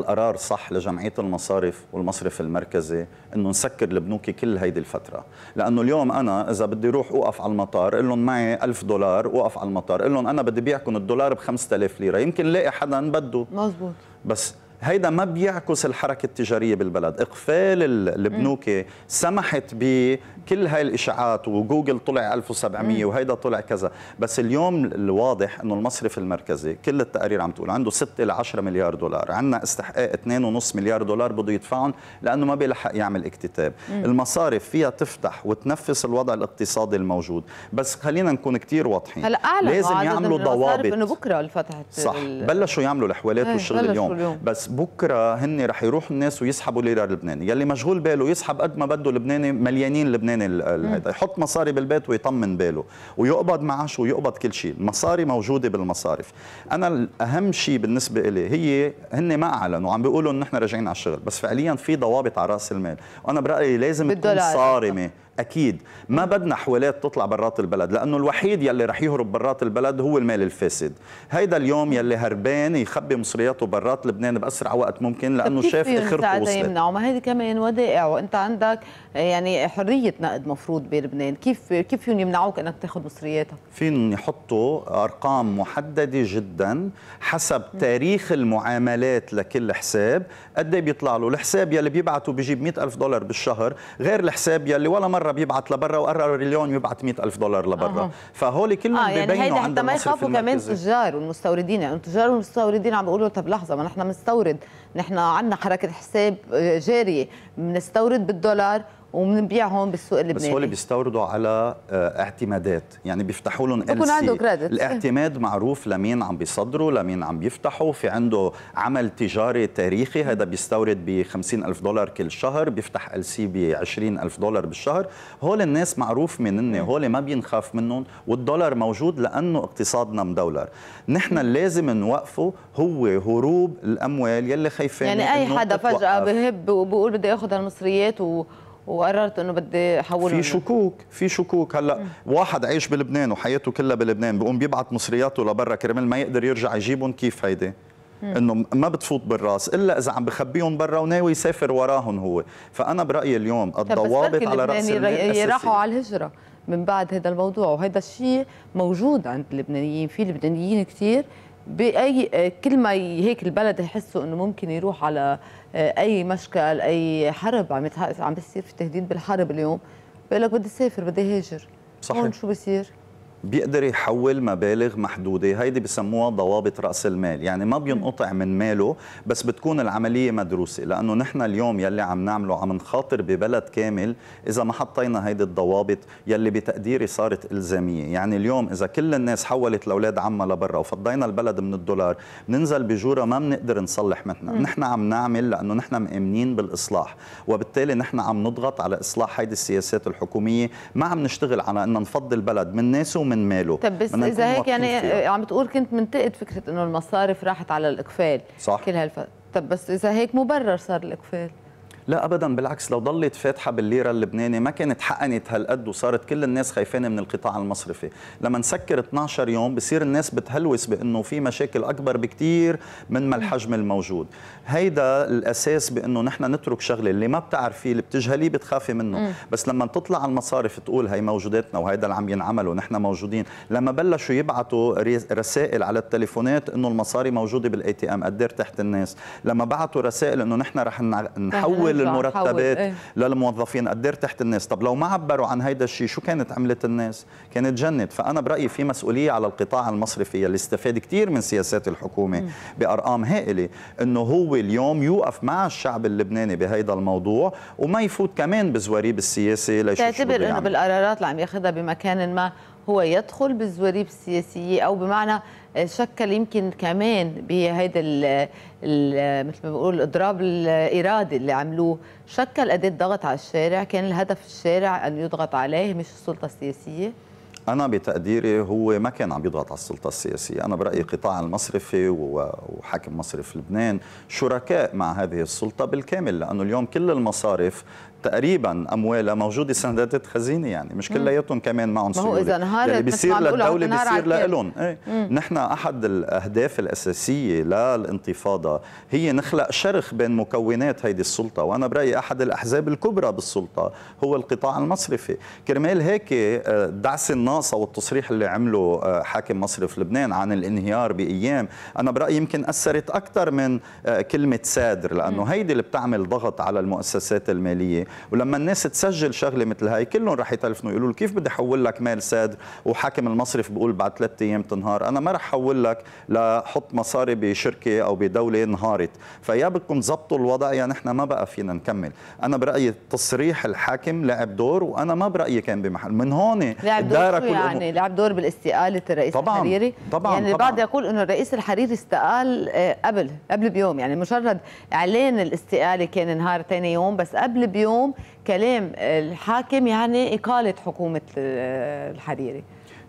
القرار صح لجمعية المصارف والمصرف المركزي انه نسكر البنوك كل هيدي الفترة لانه اليوم انا اذا بدي روح اوقف على المطار قول لهم معي 1000 دولار اوقف على المطار قول لهم انا بدي بيعكم الدولار ب 5000 ليرة يمكن لاقي حدا بده مزبوط بس هيدا ما بيعكس الحركة التجارية بالبلد إقفال البنوك سمحت بكل هاي الإشاعات وجوجل طلع 1700 وهيدا طلع كذا بس اليوم الواضح أنه المصرف المركزي كل التقارير عم تقول عنده 6 إلى 10 مليار دولار عندنا استحقاق 2.5 مليار دولار بده يدفعهم لأنه ما بيلحق يعمل اكتتاب المصارف فيها تفتح وتنفس الوضع الاقتصادي الموجود بس خلينا نكون كتير واضحين لازم يعملوا ضوابط انه بكره الفتح صح بلشوا يعملوا الحوالات إيه، والشغل اليوم. اليوم بس بكره هن رح يروحوا الناس ويسحبوا ليره لبناني يلي مشغول باله يسحب قد ما بده لبناني مليانين لبناني هذا يحط مصاري بالبيت ويطمن باله ويقبض معاش ويقبض كل شيء المصاري موجوده بالمصارف انا الاهم شيء بالنسبه لي هي هن ما اعلنوا عم بيقولوا ان احنا راجعين على الشغل بس فعليا في ضوابط على راس المال وانا برايي لازم تكون صارمه اكيد ما بدنا حوالات تطلع برات البلد لانه الوحيد يلي رح يهرب برات البلد هو المال الفاسد هيدا اليوم يلي هربان يخبي مصرياته برات لبنان باسرع وقت ممكن لانه شاف اخرته وصلت يمنعه ما هيدي كمان ودائع وانت عندك يعني حريه نقد مفروض بلبنان كيف كيف فيهم يمنعوك انك تاخذ مصرياتك فيهم يحطوا ارقام محدده جدا حسب تاريخ المعاملات لكل حساب قد إيه بيطلع له الحساب يلي بيبعته بيجيب 100000 دولار بالشهر غير الحساب يلي ولا مره قرب يبعث لبرا وقرر اليوم يبعث 100000 دولار لبرا آه. فهول كلهم آه يعني ببينوا عند ما يخافوا كمان التجار والمستوردين يعني التجار والمستوردين عم بيقولوا طب لحظه ما نحن بنستورد نحن عندنا حركه حساب آه، جاريه بنستورد بالدولار وبنبيع هون بالسوق اللبناني بس هول بيستوردوا على آه، اعتمادات يعني بيفتحوا لهم بكون عنده كريدت الاعتماد معروف لمين عم بيصدروا لمين عم بيفتحوا في عنده عمل تجاري تاريخي هذا بيستورد ب 50 ألف دولار كل شهر بيفتح ال سي ب 20 ألف دولار بالشهر هول الناس معروف منن هول ما بينخاف منهم والدولار موجود لأنه اقتصادنا مدولر نحن لازم نوقفه هو هروب الأموال يلي خايفين يعني أي حدا فجأة بهب وبقول بدي أخذ المصريات و وقررت انه بدي احول في شكوك في شكوك هلا واحد عايش بلبنان وحياته كلها بلبنان بيقوم بيبعت مصرياته لبرا كرمال ما يقدر يرجع يجيبهم كيف هيدي انه ما بتفوت بالراس الا اذا عم بخبيهم برا وناوي يسافر وراهم هو فانا برايي اليوم الضوابط على راس راحوا على الهجره من بعد هذا الموضوع وهذا الشيء موجود عند اللبنانيين في لبنانيين كثير باي كل ما هيك البلد يحسوا انه ممكن يروح على آه، اي مشكل اي حرب عم عم بيصير في تهديد بالحرب اليوم بقول لك بدي اسافر بدي هاجر صحيح هون شو بصير بيقدر يحول مبالغ محدوده هيدي بسموها ضوابط راس المال يعني ما بينقطع من ماله بس بتكون العمليه مدروسه لانه نحن اليوم يلي عم نعمله عم نخاطر ببلد كامل اذا ما حطينا هيدي الضوابط يلي بتقديري صارت الزاميه يعني اليوم اذا كل الناس حولت لاولاد عمها لبرا وفضينا البلد من الدولار بننزل بجوره ما بنقدر نصلح متنا نحن عم نعمل لانه نحن مامنين بالاصلاح وبالتالي نحن عم نضغط على اصلاح هيدي السياسات الحكوميه ما عم نشتغل على ان نفضي البلد من ناسه ومن من ماله طب بس اذا هيك يعني فيها. عم تقول كنت منتقد فكره انه المصارف راحت على الاقفال صح كل هالف طب بس اذا هيك مبرر صار الاقفال لا ابدا بالعكس لو ضلت فاتحه بالليره اللبناني ما كانت حقنت هالقد وصارت كل الناس خايفانه من القطاع المصرفي لما نسكر 12 يوم بصير الناس بتهلوس بانه في مشاكل اكبر بكثير من ما الحجم الموجود هيدا الاساس بانه نحن نترك شغله اللي ما بتعرفيه اللي بتجهليه بتخافي منه م. بس لما تطلع المصارف تقول هي موجوداتنا وهيدا اللي عم ينعمل ونحن موجودين لما بلشوا يبعثوا رسائل على التليفونات انه المصاري موجوده بالاي تي ام قد إيه تحت الناس لما بعثوا رسائل انه نحن رح نحول كل المرتبات حول. إيه. للموظفين قدير إيه تحت الناس طب لو ما عبروا عن هيدا الشيء شو كانت عملت الناس كانت جنت فانا برايي في مسؤوليه على القطاع المصرفي اللي استفاد كثير من سياسات الحكومه م. بارقام هائله انه هو اليوم يوقف مع الشعب اللبناني بهيدا الموضوع وما يفوت كمان بزواريب السياسي ليش تعتبر انه بالقرارات اللي عم ياخذها بمكان ما هو يدخل بالزواريب السياسيه او بمعنى شكل يمكن كمان بهيدا مثل ما بقول الاضراب الارادي اللي عملوه شكل اداه ضغط على الشارع كان الهدف الشارع ان يضغط عليه مش السلطه السياسيه أنا بتقديري هو ما كان عم يضغط على السلطة السياسية أنا برأيي قطاع المصرفي وحاكم مصرف لبنان شركاء مع هذه السلطة بالكامل لأنه اليوم كل المصارف تقريبا اموالها موجوده سندات خزينه يعني مش كلياتهم كمان معهم سيوله ما هو اذا انهارت يعني بصير للدوله بصير لهم ايه نحن احد الاهداف الاساسيه للانتفاضه هي نخلق شرخ بين مكونات هيدي السلطه وانا برايي احد الاحزاب الكبرى بالسلطه هو القطاع المصرفي كرمال هيك آه، دعس الناصه والتصريح اللي عمله آه، حاكم مصرف لبنان عن الانهيار بايام انا برايي يمكن اثرت اكثر من آه، كلمه سادر لانه هيدي اللي بتعمل ضغط على المؤسسات الماليه ولما الناس تسجل شغله مثل هاي كلهم رح يتلفنوا يقولوا كيف بدي احول لك مال ساد وحاكم المصرف بقول بعد ثلاث ايام تنهار انا ما رح احول لك لحط مصاري بشركه او بدوله انهارت فيا بدكم تظبطوا الوضع يا نحن ما بقى فينا نكمل انا برايي تصريح الحاكم لعب دور وانا ما برايي كان بمحل من هون لعب دور شو يعني لعب دور بالاستقاله الرئيس طبعا الحريري طبعا يعني البعض يقول انه الرئيس الحريري استقال آه، قبل قبل بيوم يعني مجرد اعلان الاستقاله كان نهار ثاني يوم بس قبل بيوم اليوم كلام الحاكم يعني إقالة حكومة الحريري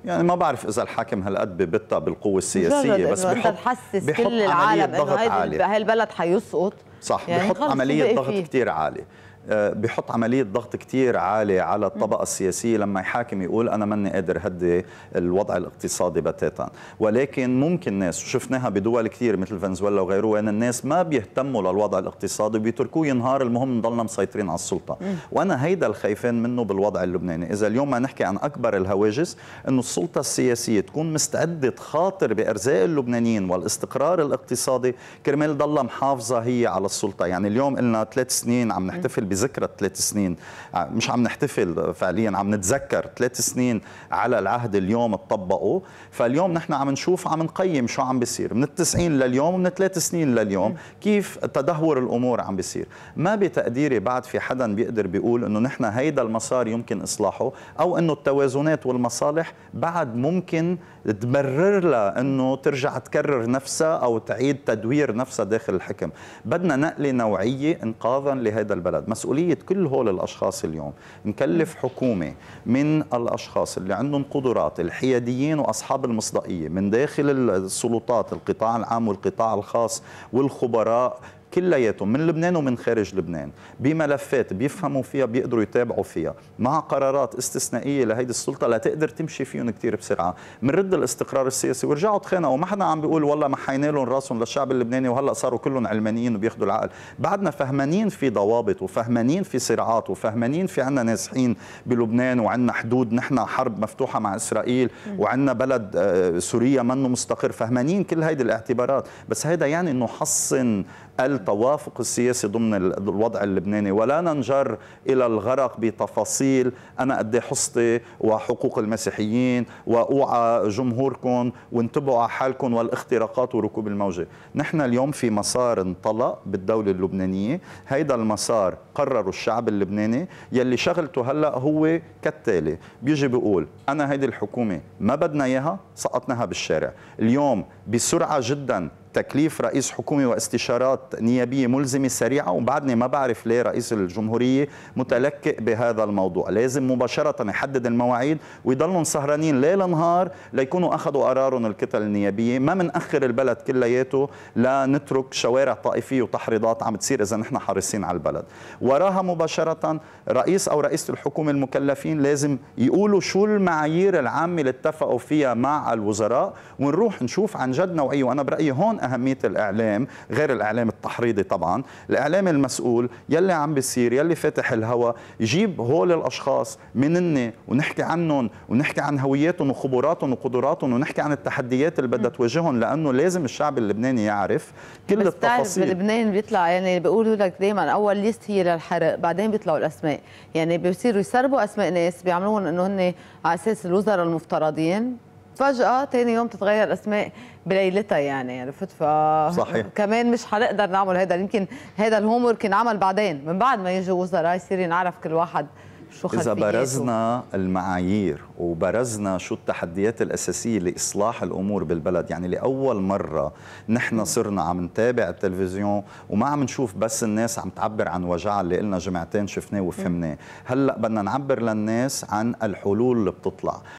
يعني ما بعرف اذا الحاكم هالقد ببتها بالقوه السياسيه بس بحط بحط كل العالم انه هاي البلد حيسقط صح يعني بحط عمليه ضغط كثير عاليه آه، بيحط عملية ضغط كتير عالي على الطبقة السياسية لما يحاكم يقول أنا ماني قادر هدي الوضع الاقتصادي بتاتا ولكن ممكن ناس وشفناها بدول كتير مثل فنزويلا وغيره وأن الناس ما بيهتموا للوضع الاقتصادي وبيتركوه ينهار المهم نضلنا مسيطرين على السلطة وأنا هيدا الخايفين منه بالوضع اللبناني إذا اليوم ما نحكي عن أكبر الهواجس أنه السلطة السياسية تكون مستعدة تخاطر بأرزاق اللبنانيين والاستقرار الاقتصادي كرمال ضلها محافظة هي على السلطة يعني اليوم قلنا ثلاث سنين عم نحتفل بذكرى ثلاث سنين مش عم نحتفل فعليا عم نتذكر ثلاث سنين على العهد اليوم تطبقوا فاليوم نحن عم نشوف عم نقيم شو عم بيصير من التسعين لليوم ومن ثلاث سنين لليوم كيف تدهور الامور عم بيصير ما بتقديري بعد في حدا بيقدر بيقول انه نحن هيدا المسار يمكن اصلاحه او انه التوازنات والمصالح بعد ممكن تبرر لها انه ترجع تكرر نفسها او تعيد تدوير نفسها داخل الحكم بدنا نقله نوعيه انقاذا لهذا البلد مسؤولية كل هول الأشخاص اليوم نكلف حكومة من الأشخاص اللي عندهم قدرات الحياديين وأصحاب المصداقية من داخل السلطات القطاع العام والقطاع الخاص والخبراء كلياتهم من لبنان ومن خارج لبنان بملفات بيفهموا فيها بيقدروا يتابعوا فيها مع قرارات استثنائيه لهيدي السلطه لتقدر تمشي فيهم كثير بسرعه بنرد الاستقرار السياسي ورجعوا تخانقوا ما حدا عم بيقول والله محينا لهم راسهم للشعب اللبناني وهلا صاروا كلهم علمانيين وبياخذوا العقل بعدنا فهمانين في ضوابط وفهمانين في صراعات وفهمانين في عنا نازحين بلبنان وعنا حدود نحن حرب مفتوحه مع اسرائيل وعنا بلد آه، سوريا منه مستقر فهمانين كل هيدي الاعتبارات بس هذا يعني انه حصن التوافق السياسي ضمن الوضع اللبناني ولا ننجر إلى الغرق بتفاصيل أنا قد حصتي وحقوق المسيحيين وأوعى جمهوركم وانتبهوا على حالكم والاختراقات وركوب الموجة نحن اليوم في مسار انطلق بالدولة اللبنانية هيدا المسار قرره الشعب اللبناني يلي شغلته هلأ هو كالتالي بيجي بيقول أنا هيدي الحكومة ما بدنا إياها سقطناها بالشارع اليوم بسرعة جدا تكليف رئيس حكومه واستشارات نيابيه ملزمه سريعه وبعدني ما بعرف ليه رئيس الجمهوريه متلكئ بهذا الموضوع لازم مباشره يحدد المواعيد ويضلوا سهرانين ليل نهار ليكونوا اخذوا قرارهم الكتل النيابيه ما منأخر البلد كلياته لنترك شوارع طائفيه وتحريضات عم تصير اذا نحن حريصين على البلد وراها مباشره رئيس او رئيسه الحكومه المكلفين لازم يقولوا شو المعايير العامه اللي اتفقوا فيها مع الوزراء ونروح نشوف عن جد نوعيه وانا برايي هون أهمية الإعلام غير الإعلام التحريضي طبعا الإعلام المسؤول يلي عم بيصير يلي فاتح الهوى يجيب هول الأشخاص منن ونحكي عنهم ونحكي عن هوياتهم وخبراتهم وقدراتهم ونحكي عن التحديات اللي بدها تواجههم لأنه لازم الشعب اللبناني يعرف كل بس التفاصيل بلبنان بيطلع يعني بيقولوا لك دائما أول ليست هي للحرق بعدين بيطلعوا الأسماء يعني بيصيروا يسربوا أسماء ناس بيعملوهم أنه هن على أساس الوزراء المفترضين فجأة تاني يوم تتغير أسماء بليلتها يعني عرفت يعني ف صحيح. كمان مش حنقدر نعمل هذا يمكن هذا الهوم ورك ينعمل بعدين من بعد ما يجوا وزراء يصير نعرف كل واحد شو إذا برزنا و... المعايير وبرزنا شو التحديات الأساسية لإصلاح الأمور بالبلد يعني لأول مرة نحن صرنا عم نتابع التلفزيون وما عم نشوف بس الناس عم تعبر عن وجعها اللي قلنا جمعتين شفناه وفهمناه هلأ بدنا نعبر للناس عن الحلول اللي بتطلع